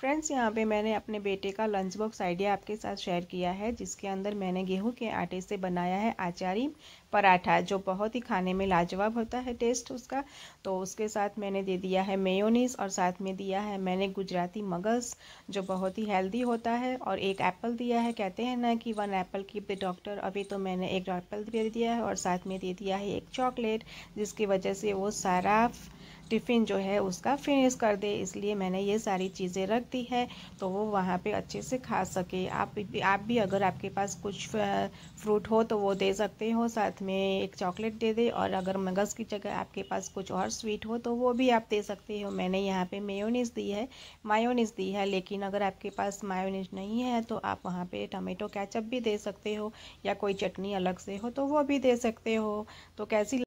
friends यहाँ पे मैंने अपने बेटे का लंच बॉक्स आइडिया आपके साथ शेयर किया है जिसके अंदर मैंने गेहूं के आटे से बनाया है आचारी पराठा जो बहुत ही खाने में लाजवाब होता है टेस्ट उसका तो उसके साथ मैंने दे दिया है मेयोनीस और साथ में दिया है मैंने गुजराती मगज़ जो बहुत ही हेल्दी होता है और एक एप्पल दिया है कहते हैं ना कि वन एप्पल की द डॉक्टर अभी तो मैंने एक एप्पल दे दिया है और साथ में दे दिया है एक चॉकलेट जिसकी वजह से वो सारा टिफ़िन जो है उसका फिनिश कर दे इसलिए मैंने ये सारी चीज़ें रख दी है तो वो वहाँ पे अच्छे से खा सके आप भी आप भी अगर आपके पास कुछ फ्रूट हो तो वो दे सकते हो साथ में एक चॉकलेट दे दे और अगर मगज़ की जगह आपके पास कुछ और स्वीट हो तो वो भी आप दे सकते हो मैंने यहाँ पे मेयोनीस दी है मायोनीस दी है लेकिन अगर आपके पास मायोनीस नहीं है तो आप वहाँ पर टमेटो कैचअप भी दे सकते हो या कोई चटनी अलग से हो तो वो भी दे सकते हो तो कैसी